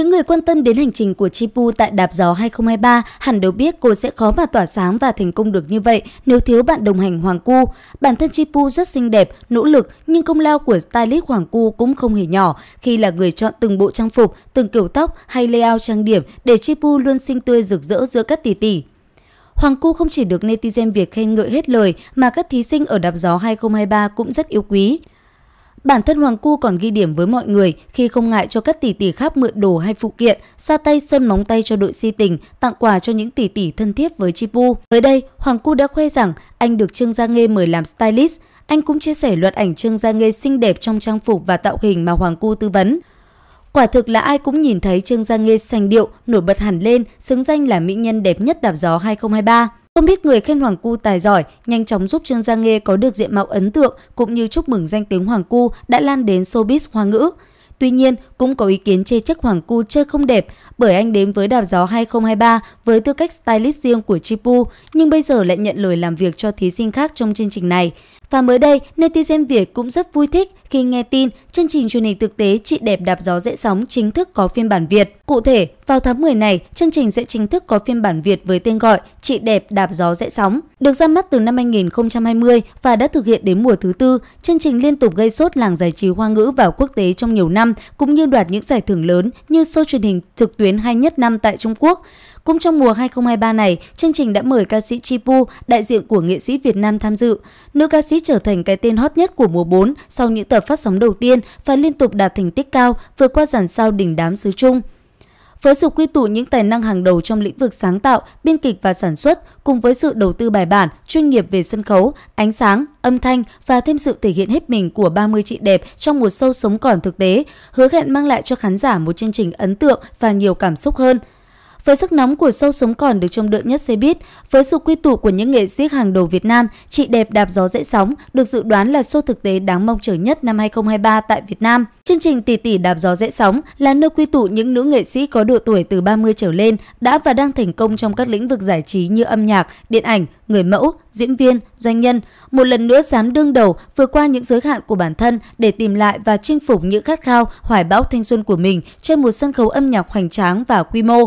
Những người quan tâm đến hành trình của Chipu tại Đạp Gió 2023 hẳn đều biết cô sẽ khó mà tỏa sáng và thành công được như vậy nếu thiếu bạn đồng hành Hoàng Cu. Bản thân Chipu rất xinh đẹp, nỗ lực nhưng công lao của stylist Hoàng Cu cũng không hề nhỏ khi là người chọn từng bộ trang phục, từng kiểu tóc hay layout trang điểm để Chipu luôn xinh tươi rực rỡ giữa các tỷ tỷ. Hoàng Cu không chỉ được netizen Việt khen ngợi hết lời mà các thí sinh ở Đạp Gió 2023 cũng rất yêu quý. Bản thân Hoàng Cu còn ghi điểm với mọi người khi không ngại cho các tỷ tỷ khác mượn đồ hay phụ kiện, xa tay sơn móng tay cho đội si tình, tặng quà cho những tỷ tỷ thân thiết với Chipu. Mới đây, Hoàng Cu đã khoe rằng anh được Trương Gia Nghê mời làm stylist. Anh cũng chia sẻ loạt ảnh Trương Gia Nghê xinh đẹp trong trang phục và tạo hình mà Hoàng Cu tư vấn. Quả thực là ai cũng nhìn thấy Trương Gia Nghê sành điệu, nổi bật hẳn lên, xứng danh là mỹ nhân đẹp nhất đạp gió 2023. Không biết người khen Hoàng Cu tài giỏi, nhanh chóng giúp Trương Gia Nghê có được diện mạo ấn tượng cũng như chúc mừng danh tiếng Hoàng Cu đã lan đến showbiz hoa ngữ. Tuy nhiên, cũng có ý kiến chê trách Hoàng Cu chơi không đẹp bởi anh đến với Đạp Gió 2023 với tư cách stylist riêng của Chipu nhưng bây giờ lại nhận lời làm việc cho thí sinh khác trong chương trình này. Và mới đây, netizen Việt cũng rất vui thích khi nghe tin chương trình truyền hình thực tế Chị Đẹp Đạp Gió Dễ Sóng chính thức có phiên bản Việt. Cụ thể, vào tháng 10 này, chương trình sẽ chính thức có phiên bản Việt với tên gọi Chị đẹp đạp gió dễ sóng. Được ra mắt từ năm 2020 và đã thực hiện đến mùa thứ tư, chương trình liên tục gây sốt làng giải trí hoa ngữ và quốc tế trong nhiều năm, cũng như đoạt những giải thưởng lớn như show truyền hình trực tuyến hay nhất năm tại Trung Quốc. Cũng trong mùa 2023 này, chương trình đã mời ca sĩ Chi Pu, đại diện của nghệ sĩ Việt Nam tham dự. Nữ ca sĩ trở thành cái tên hot nhất của mùa 4 sau những tập phát sóng đầu tiên và liên tục đạt thành tích cao, vượt qua dàn sao đỉnh đám xứ Trung. Với sự quy tụ những tài năng hàng đầu trong lĩnh vực sáng tạo, biên kịch và sản xuất, cùng với sự đầu tư bài bản, chuyên nghiệp về sân khấu, ánh sáng, âm thanh và thêm sự thể hiện hết mình của 30 chị đẹp trong một sâu sống còn thực tế, hứa hẹn mang lại cho khán giả một chương trình ấn tượng và nhiều cảm xúc hơn. Với sức nóng của sâu sống còn được trông đợi nhất xe buýt, với sự quy tụ của những nghệ sĩ hàng đầu Việt Nam, chị đẹp đạp gió dễ sóng được dự đoán là show thực tế đáng mong chờ nhất năm 2023 tại Việt Nam. Chương trình Tỷ tỷ đạp gió dễ sóng là nơi quy tụ những nữ nghệ sĩ có độ tuổi từ 30 trở lên đã và đang thành công trong các lĩnh vực giải trí như âm nhạc, điện ảnh, người mẫu, diễn viên, doanh nhân, một lần nữa dám đương đầu vượt qua những giới hạn của bản thân để tìm lại và chinh phục những khát khao, hoài bão thanh xuân của mình trên một sân khấu âm nhạc hoành tráng và quy mô.